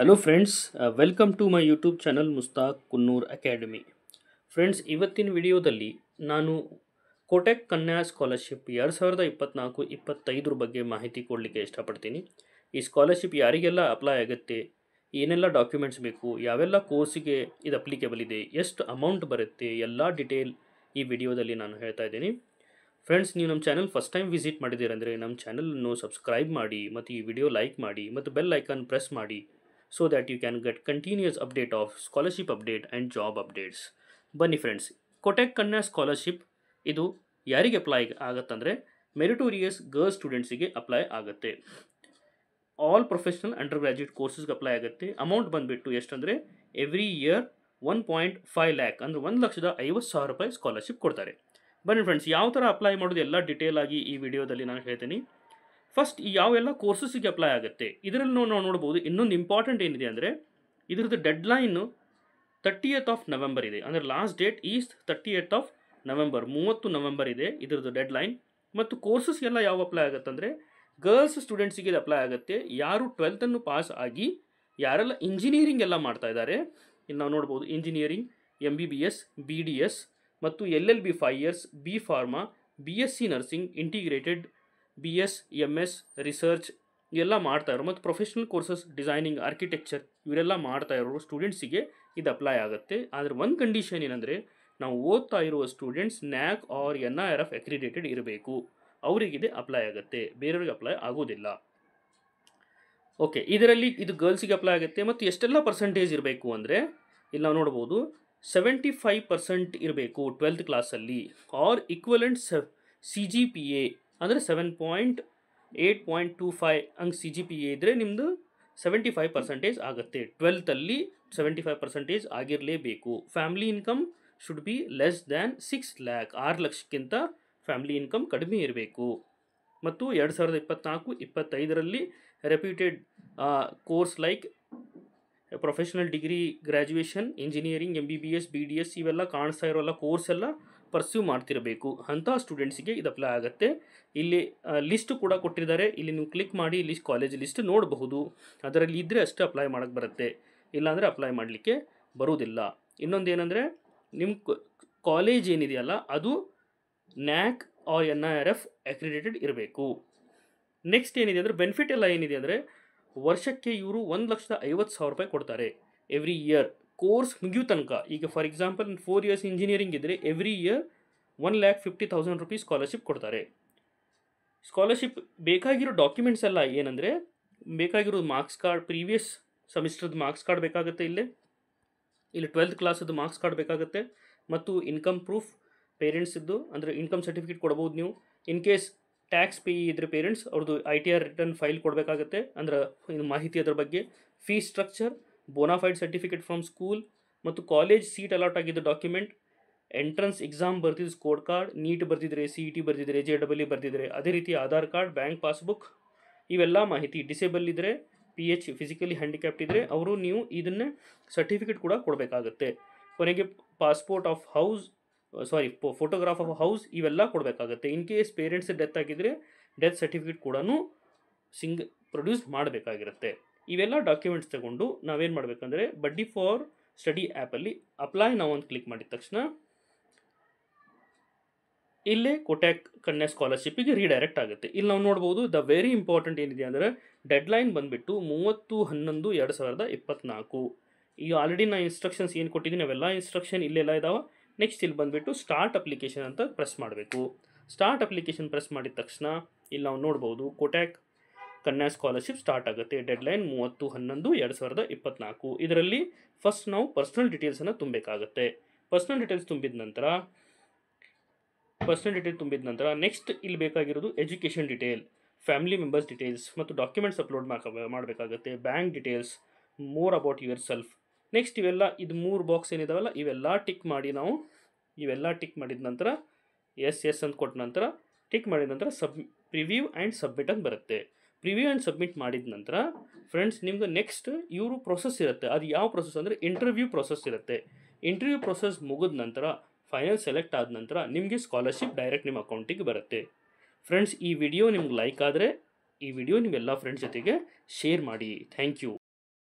hello friends welcome to my YouTube channel Mustaq Kunnur academy friends ಇವತ್ತಿನ ವಿಡಿಯೋದಲ್ಲಿ ನಾನು ಕೋಟೆಕ್ ಕನ್ಯಾ ಸ್ಕಾಲರ್ಶಿಪ್ ಎರಡು ಸಾವಿರದ ಇಪ್ಪತ್ನಾಲ್ಕು ಇಪ್ಪತ್ತೈದರ ಬಗ್ಗೆ ಮಾಹಿತಿ ಕೊಡಲಿಕ್ಕೆ ಇಷ್ಟಪಡ್ತೀನಿ ಈ ಸ್ಕಾಲರ್ಶಿಪ್ ಯಾರಿಗೆಲ್ಲ ಅಪ್ಲೈ ಆಗುತ್ತೆ ಏನೆಲ್ಲ ಡಾಕ್ಯುಮೆಂಟ್ಸ್ ಬೇಕು ಯಾವೆಲ್ಲ ಕೋರ್ಸಿಗೆ ಇದು ಅಪ್ಲಿಕೇಬಲ್ ಇದೆ ಎಷ್ಟು ಅಮೌಂಟ್ ಬರುತ್ತೆ ಎಲ್ಲ ಡಿಟೇಲ್ ಈ ವಿಡಿಯೋದಲ್ಲಿ ನಾನು ಹೇಳ್ತಾ ಇದ್ದೀನಿ ಫ್ರೆಂಡ್ಸ್ ನೀವು ನಮ್ಮ ಚಾನಲ್ ಫಸ್ಟ್ ಟೈಮ್ ವಿಸಿಟ್ ಮಾಡಿದ್ದೀರಂದರೆ ನಮ್ಮ ಚಾನಲನ್ನು ಸಬ್ಸ್ಕ್ರೈಬ್ ಮಾಡಿ ಮತ್ತು ಈ ವಿಡಿಯೋ ಲೈಕ್ ಮಾಡಿ ಮತ್ತು ಬೆಲ್ ಐಕಾನ್ ಪ್ರೆಸ್ ಮಾಡಿ so that you can get continuous update of scholarship update and job updates ಬನ್ನಿ ಫ್ರೆಂಡ್ಸ್ ಕೊಟೆಕ್ ಕನ್ಯಾ ಸ್ಕಾಲರ್ಶಿಪ್ ಇದು ಯಾರಿಗೆ ಅಪ್ಲೈ ಆಗುತ್ತಂದರೆ ಮೆರಿಟೋರಿಯಸ್ ಗರ್ಲ್ಸ್ ಸ್ಟೂಡೆಂಟ್ಸಿಗೆ ಅಪ್ಲೈ ಆಗುತ್ತೆ ಆಲ್ ಪ್ರೊಫೆಷನಲ್ ಅಂಡರ್ ಗ್ರ್ಯಾಜುಯೇಟ್ ಕೋರ್ಸಸ್ಗೆ ಅಪ್ಲೈ ಆಗುತ್ತೆ ಅಮೌಂಟ್ ಬಂದುಬಿಟ್ಟು ಎಷ್ಟಂದರೆ every year one point five lakh ಅಂದರೆ ಒಂದು ಲಕ್ಷದ ಐವತ್ತು ಸಾವಿರ ರೂಪಾಯಿ ಸ್ಕಾಲರ್ಶಿಪ್ ಕೊಡ್ತಾರೆ ಬನ್ನಿ ಫ್ರೆಂಡ್ಸ್ ಯಾವ ಥರ ಅಪ್ಲೈ ಮಾಡೋದು ಎಲ್ಲ ಡೀಟೇಲ್ ಆಗಿ ಈ ವಿಡಿಯೋದಲ್ಲಿ ನಾನು ಹೇಳ್ತೀನಿ ಫಸ್ಟ್ ಯಾವೆಲ್ಲ ಕೋರ್ಸಸ್ಗೆ ಅಪ್ಲೈ ಆಗುತ್ತೆ ಇದರಲ್ಲಿ ನಾವು ನೋಡ್ಬೋದು ಇನ್ನೊಂದು ಇಂಪಾರ್ಟೆಂಟ್ ಏನಿದೆ ಅಂದರೆ ಇದ್ರದ್ದು ಡೆಡ್ಲೈನು ತರ್ಟಿಯತ್ ಆಫ್ ನವೆಂಬರ್ ಇದೆ ಅಂದರೆ last date is eight of November ಮೂವತ್ತು ನವೆಂಬರ್ ಇದೆ ಇದರದ್ದು ಡೆಡ್ಲೈನ್ ಮತ್ತು ಕೋರ್ಸಸ್ ಎಲ್ಲ ಯಾವ ಅಪ್ಲೈ ಆಗುತ್ತೆ ಅಂದರೆ ಗರ್ಲ್ಸ್ ಸ್ಟೂಡೆಂಟ್ಸಿಗೆ ಇದು ಅಪ್ಲೈ ಆಗುತ್ತೆ ಯಾರು ಟ್ವೆಲ್ತನ್ನು ಪಾಸ್ ಆಗಿ ಯಾರೆಲ್ಲ ಇಂಜಿನಿಯರಿಂಗ್ ಎಲ್ಲ ಮಾಡ್ತಾ ಇದ್ದಾರೆ ಇಲ್ಲಿ ನಾವು ನೋಡ್ಬೋದು engineering M B B S B D S ಮತ್ತು L L B five years B pharma B S C nursing integrated B S M S research ಮಾಡ್ತಾ ಮಾಡ್ತಾಯಿದ್ರು ಮತ್ತು ಪ್ರೊಫೆಷ್ನಲ್ ಕೋರ್ಸಸ್ ಡಿಸೈನಿಂಗ್ ಆರ್ಕಿಟೆಕ್ಚರ್ ಇವರೆಲ್ಲ ಮಾಡ್ತಾ ಇರೋರು ಸ್ಟೂಡೆಂಟ್ಸಿಗೆ ಇದು ಅಪ್ಲೈ ಆಗುತ್ತೆ ಆದರೆ ಒಂದು ಕಂಡೀಷನ್ ಏನಂದರೆ ನಾವು ಓದ್ತಾ ಇರುವ students NAAC R N R F accredited ಇರಬೇಕು ಅವರಿಗಿದೆ ಅಪ್ಲೈ ಆಗುತ್ತೆ ಬೇರೆಯವ್ರಿಗೆ ಅಪ್ಲೈ ಆಗೋದಿಲ್ಲ ಓಕೆ ಇದರಲ್ಲಿ ಇದು ಗರ್ಲ್ಸಿಗೆ ಅಪ್ಲೈ ಆಗುತ್ತೆ ಮತ್ತು ಎಷ್ಟೆಲ್ಲ ಪರ್ಸೆಂಟೇಜ್ ಇರಬೇಕು ಅಂದರೆ ಇಲ್ಲಿ ನಾವು ನೋಡ್ಬೋದು ಸೆವೆಂಟಿ ಫೈವ್ ಪರ್ಸೆಂಟ್ ಇರಬೇಕು ಟ್ವೆಲ್ತ್ ಕ್ಲಾಸಲ್ಲಿ or equivalent C G P A ಅಂದರೆ seven point eight point two five ಹಂಗೆ ಸಿ ಜಿ ಪಿ ಎ ಇದ್ದರೆ ನಿಮ್ಮದು ಸೆವೆಂಟಿ ಫೈವ್ ಪರ್ಸೆಂಟೇಜ್ ಆಗುತ್ತೆ ಟ್ವೆಲ್ತಲ್ಲಿ ಸೆವೆಂಟಿ ಫೈವ್ ಪರ್ಸೆಂಟೇಜ್ ಆಗಿರಲೇಬೇಕು family income should be less than six lakh ಆರು ಲಕ್ಷಕ್ಕಿಂತ ಫ್ಯಾಮ್ಲಿ ಇನ್ಕಮ್ ಕಡಿಮೆ ಇರಬೇಕು ಮತ್ತು ಎರಡು ಸಾವಿರದ ಇಪ್ಪತ್ತ್ನಾಲ್ಕು ಇಪ್ಪತ್ತೈದರಲ್ಲಿ reputed course like professional degree graduation engineering M B B S B D S ಇವೆಲ್ಲ ಕಾಣಿಸ್ತಾ ಇರೋಲ್ಲ ಕೋರ್ಸ್ ಎಲ್ಲ ಪರ್ಸ್ಯೂ ಮಾಡ್ತಿರಬೇಕು ಅಂಥ ಸ್ಟೂಡೆಂಟ್ಸ್ಗೆ ಇದು ಅಪ್ಲೈ ಆಗುತ್ತೆ ಇಲ್ಲಿ ಲಿಸ್ಟ್ ಕೂಡ ಕೊಟ್ಟಿದ್ದಾರೆ ಇಲ್ಲಿ ನೀವು ಕ್ಲಿಕ್ ಮಾಡಿ ಲಿಸ್ಟ್ ಕಾಲೇಜ್ ಲಿಸ್ಟ್ ನೋಡಬಹುದು ಅದರಲ್ಲಿ ಇದ್ದರೆ ಅಷ್ಟೇ ಅಪ್ಲೈ ಮಾಡೋಕ್ಕೆ ಬರುತ್ತೆ ಇಲ್ಲಾಂದರೆ ಅಪ್ಲೈ ಮಾಡಲಿಕ್ಕೆ ಬರುವುದಿಲ್ಲ ಇನ್ನೊಂದು ಏನಂದರೆ ನಿಮ್ಮ ಕಾಲೇಜ್ ಏನಿದೆಯಲ್ಲ ಅದು NAAC R N I R F accredited ಇರಬೇಕು ನೆಕ್ಸ್ಟ್ ಏನಿದೆ ಅಂದರೆ ಬೆನಿಫಿಟ್ ಎಲ್ಲ ಏನಿದೆ ಅಂದರೆ ವರ್ಷಕ್ಕೆ ಇವರು ಒಂದು ಲಕ್ಷದ ಐವತ್ತು ಸಾವಿರ ರೂಪಾಯಿ ಕೊಡ್ತಾರೆ ಎವ್ರಿ ಇಯರ್ ಕೋರ್ಸ್ ಮುಗಿಯುವ ತನಕ ಈಗ for example four years engineering ಇದ್ದರೆ every year one lakh fifty thousand rupees scholarship ಕೊಡ್ತಾರೆ ಸ್ಕಾಲರ್ಶಿಪ್ ಬೇಕಾಗಿರೋ ಡಾಕ್ಯುಮೆಂಟ್ಸ್ ಎಲ್ಲ ಏನಂದರೆ ಬೇಕಾಗಿರೋ ಮಾರ್ಕ್ಸ್ ಕಾರ್ಡ್ ಪ್ರೀವಿಯಸ್ ಸೆಮಿಸ್ಟ್ರದ್ದು ಮಾರ್ಕ್ಸ್ ಕಾರ್ಡ್ ಬೇಕಾಗುತ್ತೆ ಇಲ್ಲೇ ಇಲ್ಲಿ ಟ್ವೆಲ್ತ್ ಕ್ಲಾಸದ್ದು ಮಾರ್ಕ್ಸ್ ಕಾರ್ಡ್ ಬೇಕಾಗುತ್ತೆ ಮತ್ತು ಇನ್ಕಮ್ ಪ್ರೂಫ್ ಪೇರೆಂಟ್ಸಿದ್ದು ಅಂದರೆ ಇನ್ಕಮ್ ಸರ್ಟಿಫಿಕೇಟ್ ಕೊಡ್ಬೋದು ನೀವು ಇನ್ ಕೇಸ್ ಟ್ಯಾಕ್ಸ್ ಪೇ ಇದ್ರ ಪೇರೆಂಟ್ಸ್ ಅವ್ರದ್ದು I T R return file ಕೊಡಬೇಕಾಗತ್ತೆ ಅಂದ್ರೆ ಮಾಹಿತಿ ಅದರ ಬಗ್ಗೆ fees structure bonafide certificate from school ಮತ್ತು ಕಾಲೇಜ್ ಸೀಟ್ ಅಲಾಟ್ ಆಗಿದ್ದ ಡಾಕ್ಯುಮೆಂಟ್ ಎಂಟ್ರೆನ್ಸ್ ಎಕ್ಸಾಮ್ ಬರೆದಿದ್ದು ಸ್ಕೋರ್ ಕಾರ್ಡ್ ನೀಟ್ ಬರ್ತಿದ್ರೆ ಸಿ ಇ ಟಿ ಬರ್ದಿದ್ರೆ ಜೆ ಡಬಲ್ ಇ ಅದೇ ರೀತಿ ಆಧಾರ್ ಕಾರ್ಡ್ ಬ್ಯಾಂಕ್ ಪಾಸ್ಬುಕ್ ಇವೆಲ್ಲ ಮಾಹಿತಿ ಡಿಸೇಬಲ್ ಇದ್ದರೆ ಪಿ ಎಚ್ ಫಿಸಿಕಲಿ ಹ್ಯಾಂಡಿಕ್ಯಾಪ್ಟ್ ಇದ್ದರೆ ಅವರು ನೀವು ಇದನ್ನೇ ಸರ್ಟಿಫಿಕೇಟ್ ಕೂಡ ಕೊಡಬೇಕಾಗತ್ತೆ ಕೊನೆಗೆ passport of house sorry photograph of house ಇವೆಲ್ಲ ಕೊಡಬೇಕಾಗತ್ತೆ ಇನ್ ಕೇಸ್ ಪೇರೆಂಟ್ಸ್ ಡೆತ್ ಆಗಿದ್ರೆ ಡೆತ್ ಸರ್ಟಿಫಿಕೇಟ್ ಕೂಡ ಸಿಂಗ್ ಪ್ರೊಡ್ಯೂಸ್ ಮಾಡಬೇಕಾಗಿರುತ್ತೆ ಇವೆಲ್ಲ ಡಾಕ್ಯುಮೆಂಟ್ಸ್ ತಗೊಂಡು ನಾವೇನು ಮಾಡಬೇಕಂದ್ರೆ ಬಡ್ಡಿ ಫಾರ್ ಸ್ಟಡಿ ಆ್ಯಪಲ್ಲಿ ಅಪ್ಲೈ ನಾವು ಅಂತ ಕ್ಲಿಕ್ ಮಾಡಿದ ತಕ್ಷಣ ಇಲ್ಲೇ ಕೊಟ್ಯಾಕ್ ಕನ್ಯಾ ಸ್ಕಾಲರ್ಶಿಪ್ಪಿಗೆ ರೀಡೈರೆಕ್ಟ್ ಆಗುತ್ತೆ ಇಲ್ಲಿ ನಾವು ನೋಡ್ಬೋದು ದ ವೆರಿ ಇಂಪಾರ್ಟೆಂಟ್ ಏನಿದೆ ಅಂದರೆ ಡೆಡ್ಲೈನ್ ಬಂದುಬಿಟ್ಟು ಮೂವತ್ತು ಹನ್ನೊಂದು ಎರಡು ಸಾವಿರದ ಇಪ್ಪತ್ತ್ನಾಲ್ಕು ಈಗ ಆಲ್ರೆಡಿ ನಾನು ಇನ್ಸ್ಟ್ರಕ್ಷನ್ಸ್ ಏನು ಕೊಟ್ಟಿದ್ದೀನಿ ಅವೆಲ್ಲ ಇನ್ಸ್ಟ್ರಕ್ಷನ್ ಇಲ್ಲೆಲ್ಲ ಇದ್ದಾವೆ ನೆಕ್ಸ್ಟ್ ಇಲ್ಲಿ ಬಂದುಬಿಟ್ಟು ಸ್ಟಾರ್ಟ್ ಅಪ್ಲಿಕೇಶನ್ ಅಂತ ಪ್ರೆಸ್ ಮಾಡಬೇಕು ಸ್ಟಾರ್ಟ್ ಅಪ್ಲಿಕೇಶನ್ ಪ್ರೆಸ್ ಮಾಡಿದ ತಕ್ಷಣ ಇಲ್ಲಿ ನಾವು ನೋಡ್ಬೋದು ಕೋಟ್ಯಾಕ್ ಕನ್ಯಾ ಸ್ಕಾಲರ್ಶಿಪ್ ಸ್ಟಾರ್ಟ್ ಆಗುತ್ತೆ ಡೆಡ್ಲೈನ್ ಮೂವತ್ತು ಹನ್ನೊಂದು ಎರಡು ಸಾವಿರದ ಇಪ್ಪತ್ನಾಲ್ಕು ಇದರಲ್ಲಿ ಫಸ್ಟ್ ನಾವು ಪರ್ಸ್ನಲ್ ಡೀಟೇಲ್ಸನ್ನು ತುಂಬಬೇಕಾಗತ್ತೆ ಪರ್ಸ್ನಲ್ ಡೀಟೇಲ್ಸ್ ತುಂಬಿದ ನಂತರ ಪರ್ಸ್ನಲ್ ಡೀಟೇಲ್ ತುಂಬಿದ ನಂತರ ನೆಕ್ಸ್ಟ್ ಇಲ್ಲಿ ಬೇಕಾಗಿರೋದು education detail family members details ಮತ್ತು ಡಾಕ್ಯುಮೆಂಟ್ಸ್ ಅಪ್ಲೋಡ್ ಮಾಡಬೇಕಾಗುತ್ತೆ bank details more about yourself next ಇವೆಲ್ಲ ಇದು ಮೂರು ಬಾಕ್ಸ್ ಏನಿದಾವಲ್ಲ ಇವೆಲ್ಲ ಟಿಕ್ ಮಾಡಿ ನಾವು ಇವೆಲ್ಲ ಟಿಕ್ ಮಾಡಿದ ನಂತರ ಎಸ್ ಎಸ್ ಅಂತ ಕೊಟ್ಟ ನಂತರ ಟಿಕ್ ಮಾಡಿದ ನಂತರ ಸಬ್ ಪ್ರಿವ್ಯೂ ಆ್ಯಂಡ್ ಸಬ್ಮಿಟ್ ಅಂತ ಬರುತ್ತೆ ಪ್ರಿವ್ಯೂ ಆ್ಯಂಡ್ ಸಬ್ಮಿಟ್ ಮಾಡಿದ ನಂತರ ಫ್ರೆಂಡ್ಸ್ ನಿಮ್ಗೆ ನೆಕ್ಸ್ಟ್ ಇವರು ಪ್ರೊಸೆಸ್ ಇರುತ್ತೆ ಅದು ಯಾವ ಪ್ರೊಸೆಸ್ ಅಂದರೆ ಇಂಟರ್ವ್ಯೂ ಪ್ರೊಸೆಸ್ ಇರುತ್ತೆ ಇಂಟರ್ವ್ಯೂ ಪ್ರೊಸೆಸ್ ಮುಗಿದ ನಂತರ ಫೈನಲ್ ಸೆಲೆಕ್ಟ್ ಆದ ನಂತರ ನಿಮಗೆ ಸ್ಕಾಲರ್ಶಿಪ್ ಡೈರೆಕ್ಟ್ ನಿಮ್ಮ ಅಕೌಂಟಿಗೆ ಬರುತ್ತೆ ಫ್ರೆಂಡ್ಸ್ ಈ ವಿಡಿಯೋ ನಿಮ್ಗೆ ಲೈಕ್ ಆದರೆ ಈ ವಿಡಿಯೋ ನೀವೆಲ್ಲ ಫ್ರೆಂಡ್ಸ್ ಜೊತೆಗೆ ಶೇರ್ ಮಾಡಿ ಥ್ಯಾಂಕ್ ಯು